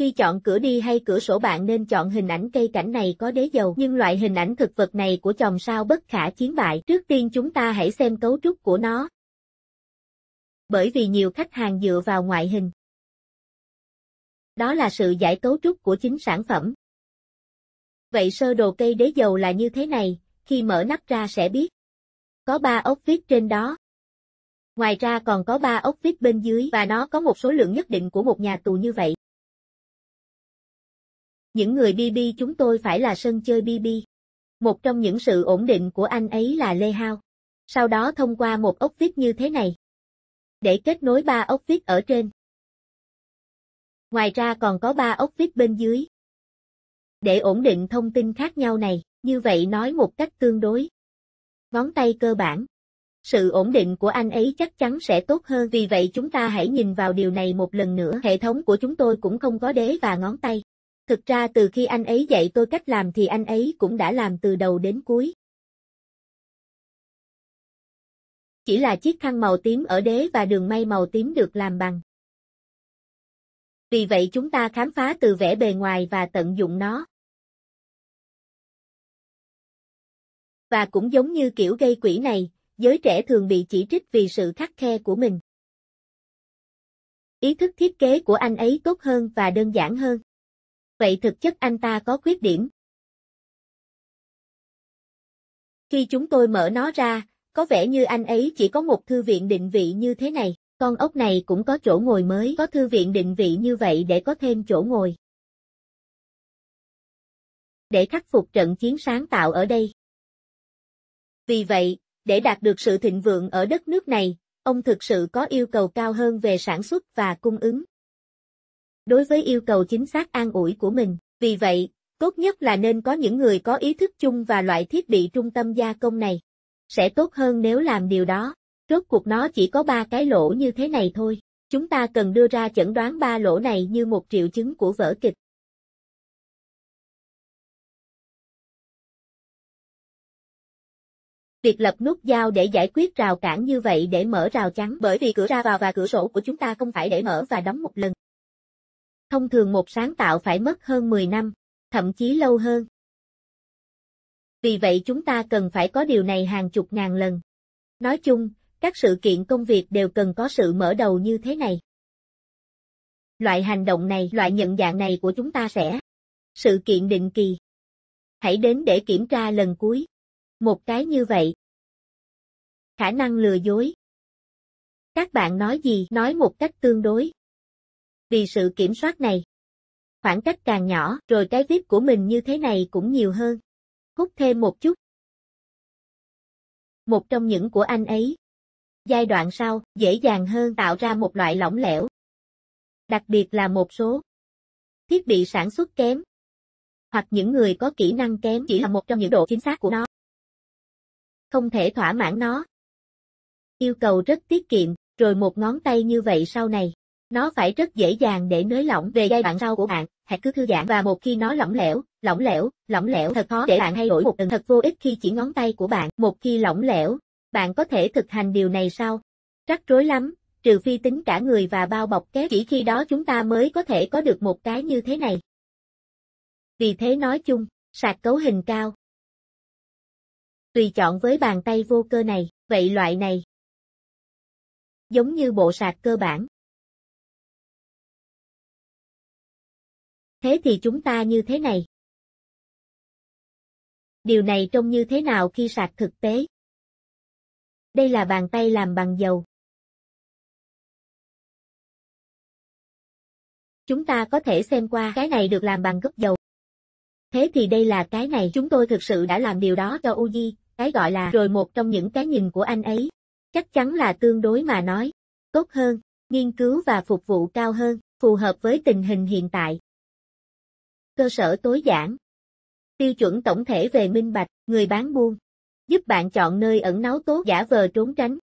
Khi chọn cửa đi hay cửa sổ bạn nên chọn hình ảnh cây cảnh này có đế dầu nhưng loại hình ảnh thực vật này của chòm sao bất khả chiến bại. Trước tiên chúng ta hãy xem cấu trúc của nó. Bởi vì nhiều khách hàng dựa vào ngoại hình. Đó là sự giải cấu trúc của chính sản phẩm. Vậy sơ đồ cây đế dầu là như thế này, khi mở nắp ra sẽ biết. Có 3 ốc vít trên đó. Ngoài ra còn có 3 ốc vít bên dưới và nó có một số lượng nhất định của một nhà tù như vậy. Những người BB chúng tôi phải là sân chơi BB. Một trong những sự ổn định của anh ấy là Lê Hao. Sau đó thông qua một ốc vít như thế này. Để kết nối ba ốc vít ở trên. Ngoài ra còn có ba ốc vít bên dưới. Để ổn định thông tin khác nhau này, như vậy nói một cách tương đối. Ngón tay cơ bản. Sự ổn định của anh ấy chắc chắn sẽ tốt hơn vì vậy chúng ta hãy nhìn vào điều này một lần nữa. Hệ thống của chúng tôi cũng không có đế và ngón tay. Thực ra từ khi anh ấy dạy tôi cách làm thì anh ấy cũng đã làm từ đầu đến cuối. Chỉ là chiếc khăn màu tím ở đế và đường may màu tím được làm bằng. Vì vậy chúng ta khám phá từ vẻ bề ngoài và tận dụng nó. Và cũng giống như kiểu gây quỹ này, giới trẻ thường bị chỉ trích vì sự khắc khe của mình. Ý thức thiết kế của anh ấy tốt hơn và đơn giản hơn vậy thực chất anh ta có khuyết điểm. Khi chúng tôi mở nó ra, có vẻ như anh ấy chỉ có một thư viện định vị như thế này, con ốc này cũng có chỗ ngồi mới, có thư viện định vị như vậy để có thêm chỗ ngồi. Để khắc phục trận chiến sáng tạo ở đây. Vì vậy, để đạt được sự thịnh vượng ở đất nước này, ông thực sự có yêu cầu cao hơn về sản xuất và cung ứng đối với yêu cầu chính xác an ủi của mình. Vì vậy, tốt nhất là nên có những người có ý thức chung và loại thiết bị trung tâm gia công này. Sẽ tốt hơn nếu làm điều đó. Rốt cuộc nó chỉ có ba cái lỗ như thế này thôi. Chúng ta cần đưa ra chẩn đoán ba lỗ này như một triệu chứng của vở kịch. Việc lập nút giao để giải quyết rào cản như vậy để mở rào chắn bởi vì cửa ra vào và cửa sổ của chúng ta không phải để mở và đóng một lần. Thông thường một sáng tạo phải mất hơn 10 năm, thậm chí lâu hơn. Vì vậy chúng ta cần phải có điều này hàng chục ngàn lần. Nói chung, các sự kiện công việc đều cần có sự mở đầu như thế này. Loại hành động này, loại nhận dạng này của chúng ta sẽ sự kiện định kỳ. Hãy đến để kiểm tra lần cuối. Một cái như vậy. Khả năng lừa dối. Các bạn nói gì? Nói một cách tương đối. Vì sự kiểm soát này, khoảng cách càng nhỏ rồi cái vip của mình như thế này cũng nhiều hơn. Hút thêm một chút. Một trong những của anh ấy. Giai đoạn sau, dễ dàng hơn tạo ra một loại lỏng lẻo. Đặc biệt là một số thiết bị sản xuất kém. Hoặc những người có kỹ năng kém chỉ là một trong những độ chính xác của nó. Không thể thỏa mãn nó. Yêu cầu rất tiết kiệm, rồi một ngón tay như vậy sau này. Nó phải rất dễ dàng để nới lỏng về giai đoạn sau của bạn, hãy cứ thư giãn và một khi nó lỏng lẻo, lỏng lẻo, lỏng lẻo thật khó để bạn hay đổi một lần thật vô ích khi chỉ ngón tay của bạn. Một khi lỏng lẻo, bạn có thể thực hành điều này sau. Rắc rối lắm, trừ phi tính cả người và bao bọc kép chỉ khi đó chúng ta mới có thể có được một cái như thế này. Vì thế nói chung, sạc cấu hình cao. Tùy chọn với bàn tay vô cơ này, vậy loại này. Giống như bộ sạc cơ bản, Thế thì chúng ta như thế này. Điều này trông như thế nào khi sạc thực tế? Đây là bàn tay làm bằng dầu. Chúng ta có thể xem qua cái này được làm bằng gốc dầu. Thế thì đây là cái này chúng tôi thực sự đã làm điều đó cho Uji, cái gọi là rồi một trong những cái nhìn của anh ấy. Chắc chắn là tương đối mà nói. Tốt hơn, nghiên cứu và phục vụ cao hơn, phù hợp với tình hình hiện tại cơ sở tối giản. Tiêu chuẩn tổng thể về minh bạch, người bán buôn. Giúp bạn chọn nơi ẩn náu tốt giả vờ trốn tránh.